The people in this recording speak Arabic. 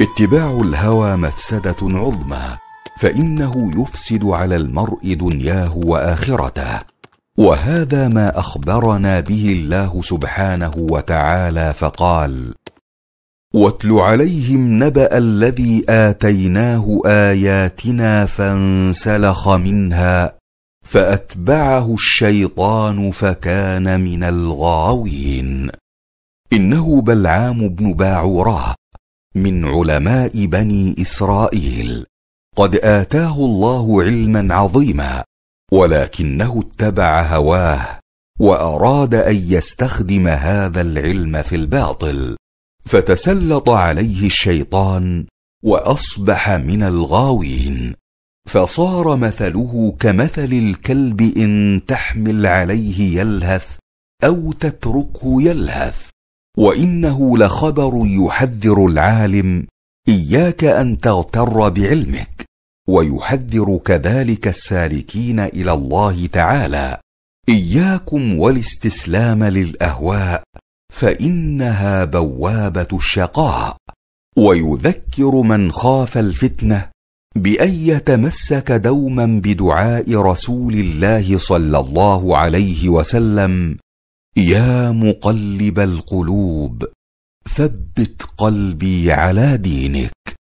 اتباع الهوى مفسده عظمى فانه يفسد على المرء دنياه واخرته وهذا ما اخبرنا به الله سبحانه وتعالى فقال واتل عليهم نبا الذي اتيناه اياتنا فانسلخ منها فاتبعه الشيطان فكان من الغاوين انه بلعام بن باعوراه من علماء بني اسرائيل قد اتاه الله علما عظيما ولكنه اتبع هواه واراد ان يستخدم هذا العلم في الباطل فتسلط عليه الشيطان واصبح من الغاوين فصار مثله كمثل الكلب ان تحمل عليه يلهث او تتركه يلهث وانه لخبر يحذر العالم اياك ان تغتر بعلمك ويحذر كذلك السالكين الى الله تعالى اياكم والاستسلام للاهواء فانها بوابه الشقاء ويذكر من خاف الفتنه بان يتمسك دوما بدعاء رسول الله صلى الله عليه وسلم يا مقلب القلوب ثبت قلبي على دينك